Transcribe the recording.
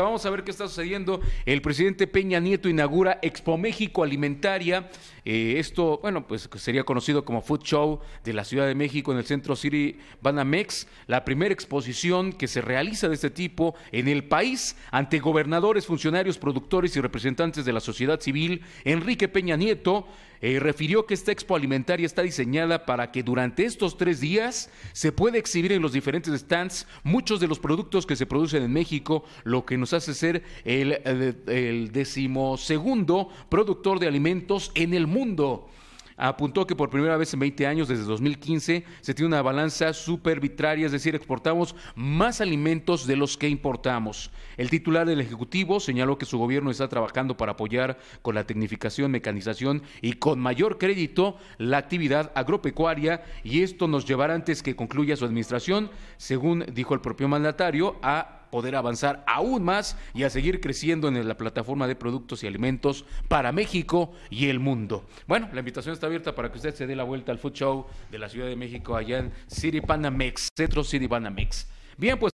Vamos a ver qué está sucediendo. El presidente Peña Nieto inaugura Expo México Alimentaria. Eh, esto, bueno, pues sería conocido como Food Show de la Ciudad de México en el centro City Banamex, la primera exposición que se realiza de este tipo en el país ante gobernadores, funcionarios, productores y representantes de la sociedad civil. Enrique Peña Nieto eh, refirió que esta expo alimentaria está diseñada para que durante estos tres días se pueda exhibir en los diferentes stands muchos de los productos que se producen en México, lo que nos hace ser el eh, decimosegundo productor de alimentos en el mundo apuntó que por primera vez en 20 años, desde 2015, se tiene una balanza súper es decir, exportamos más alimentos de los que importamos. El titular del Ejecutivo señaló que su gobierno está trabajando para apoyar con la tecnificación, mecanización y con mayor crédito la actividad agropecuaria y esto nos llevará antes que concluya su administración, según dijo el propio mandatario, a poder avanzar aún más y a seguir creciendo en la plataforma de productos y alimentos para México y el mundo. Bueno, la invitación está abierta para que usted se dé la vuelta al Food Show de la Ciudad de México allá en City Panamex, Centro City Bien, pues